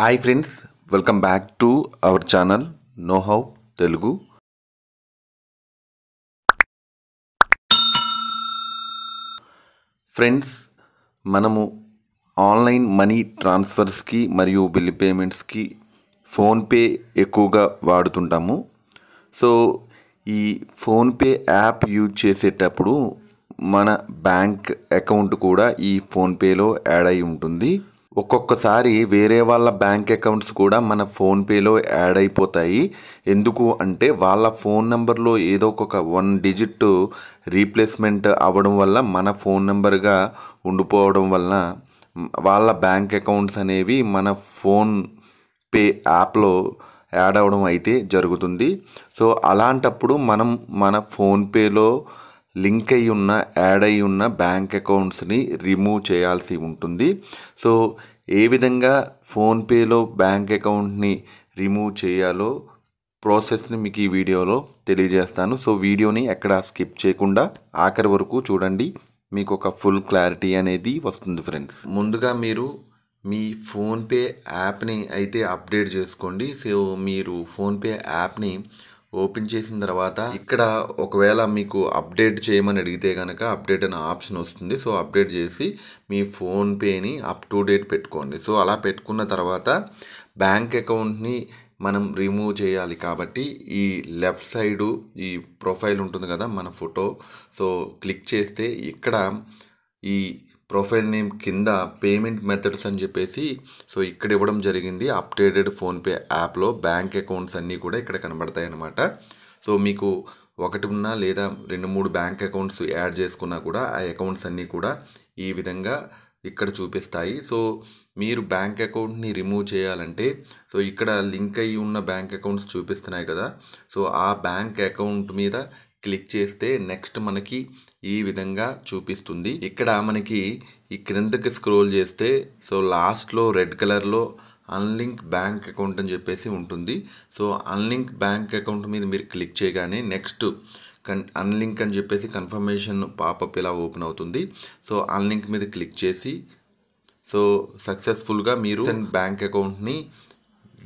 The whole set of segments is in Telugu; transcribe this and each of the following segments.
hi friends welcome back to our channel know how Telugu friends మనము ఆన్లైన్ మనీ ట్రాన్స్ఫర్స్కి మరియు బిల్ పేమెంట్స్కి ఫోన్పే ఎక్కువగా వాడుతుంటాము సో ఈ ఫోన్పే యాప్ యూజ్ చేసేటప్పుడు మన బ్యాంక్ అకౌంట్ కూడా ఈ ఫోన్పేలో యాడ్ అయి ఉంటుంది ఒక్కొక్కసారి వేరే వాళ్ళ బ్యాంక్ అకౌంట్స్ కూడా మన ఫోన్పేలో యాడ్ అయిపోతాయి ఎందుకు అంటే వాళ్ళ ఫోన్ నెంబర్లో ఏదో ఒక వన్ డిజిట్ రీప్లేస్మెంట్ అవ్వడం వల్ల మన ఫోన్ నెంబర్గా ఉండిపోవడం వల్ల వాళ్ళ బ్యాంక్ అకౌంట్స్ అనేవి మన ఫోన్ పే యాప్లో యాడ్ అవ్వడం అయితే జరుగుతుంది సో అలాంటప్పుడు మనం మన ఫోన్పేలో లింక్ అయి ఉన్న యాడ్ అయి ఉన్న బ్యాంక్ అకౌంట్స్ని రిమూవ్ చేయాల్సి ఉంటుంది సో ఏ విధంగా ఫోన్పేలో బ్యాంక్ అకౌంట్ని రిమూవ్ చేయాలో ప్రాసెస్ని మీకు ఈ వీడియోలో తెలియజేస్తాను సో వీడియోని ఎక్కడ స్కిప్ చేయకుండా ఆఖరి వరకు చూడండి మీకు ఒక ఫుల్ క్లారిటీ అనేది వస్తుంది ఫ్రెండ్స్ ముందుగా మీరు మీ ఫోన్పే యాప్ని అయితే అప్డేట్ చేసుకోండి సో మీరు ఫోన్పే యాప్ని ఓపెన్ చేసిన తర్వాత ఇక్కడ ఒకవేళ మీకు అప్డేట్ చేయమని అడిగితే కనుక అప్డేట్ అనే ఆప్షన్ వస్తుంది సో అప్డేట్ చేసి మీ ఫోన్పేని అప్ టు డేట్ పెట్టుకోండి సో అలా పెట్టుకున్న తర్వాత బ్యాంక్ అకౌంట్ని మనం రిమూవ్ చేయాలి కాబట్టి ఈ లెఫ్ట్ సైడు ఈ ప్రొఫైల్ ఉంటుంది కదా మన ఫోటో సో క్లిక్ చేస్తే ఇక్కడ ఈ ప్రొఫైల్ నేమ్ కింద పేమెంట్ మెథడ్స్ అని చెప్పేసి సో ఇక్కడ ఇవ్వడం జరిగింది అప్డేటెడ్ ఫోన్పే యాప్లో బ్యాంక్ అకౌంట్స్ అన్నీ కూడా ఇక్కడ కనబడతాయి అన్నమాట సో మీకు ఒకటి ఉన్నా లేదా రెండు మూడు బ్యాంక్ అకౌంట్స్ యాడ్ చేసుకున్నా కూడా ఆ అకౌంట్స్ అన్నీ కూడా ఈ విధంగా ఇక్కడ చూపిస్తాయి సో మీరు బ్యాంక్ అకౌంట్ని రిమూవ్ చేయాలంటే సో ఇక్కడ లింక్ అయ్యి ఉన్న బ్యాంక్ అకౌంట్స్ చూపిస్తున్నాయి కదా సో ఆ బ్యాంక్ అకౌంట్ మీద క్లిక్ చేస్తే నెక్స్ట్ మనకి ఈ విధంగా చూపిస్తుంది ఇక్కడ మనకి ఈ క్రిందకి స్క్రోల్ చేస్తే సో లాస్ట్లో రెడ్ కలర్లో అన్లింక్ బ్యాంక్ అకౌంట్ అని చెప్పేసి ఉంటుంది సో అన్లింక్ బ్యాంక్ అకౌంట్ మీద మీరు క్లిక్ చేయగానే నెక్స్ట్ కన్ అన్లింక్ అని చెప్పేసి కన్ఫర్మేషన్ పాపప్ ఇలా ఓపెన్ అవుతుంది సో అన్లింక్ మీద క్లిక్ చేసి సో సక్సెస్ఫుల్గా మీరు బ్యాంక్ అకౌంట్ని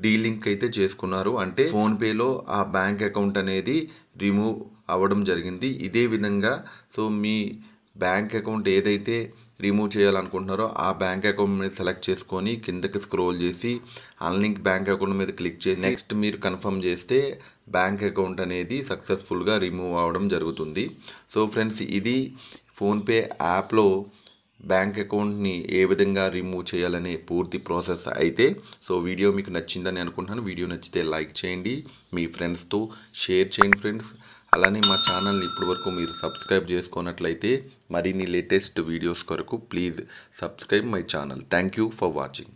డీలింక్ అయితే చేసుకున్నారు అంటే ఫోన్పేలో ఆ బ్యాంక్ అకౌంట్ అనేది రిమూవ్ అవ్వడం జరిగింది ఇదే విధంగా సో మీ బ్యాంక్ అకౌంట్ ఏదైతే రిమూవ్ చేయాలనుకుంటున్నారో ఆ బ్యాంక్ అకౌంట్ మీద సెలెక్ట్ చేసుకొని కిందకి స్క్రోల్ చేసి అన్లింక్ బ్యాంక్ అకౌంట్ మీద క్లిక్ చేసి నెక్స్ట్ మీరు కన్ఫర్మ్ చేస్తే బ్యాంక్ అకౌంట్ అనేది సక్సెస్ఫుల్గా రిమూవ్ అవ్వడం జరుగుతుంది సో ఫ్రెండ్స్ ఇది ఫోన్పే యాప్లో బ్యాంక్ అకౌంట్ని ఏ విధంగా రిమూవ్ చేయాలనే పూర్తి ప్రాసెస్ అయితే సో వీడియో మీకు నచ్చిందని అనుకుంటున్నాను వీడియో నచ్చితే లైక్ చేయండి మీ ఫ్రెండ్స్తో షేర్ చేయండి ఫ్రెండ్స్ అలానే మా ఛానల్ని ఇప్పటివరకు మీరు సబ్స్క్రైబ్ చేసుకున్నట్లయితే మరిన్ని లేటెస్ట్ వీడియోస్ కొరకు please subscribe my channel thank you for watching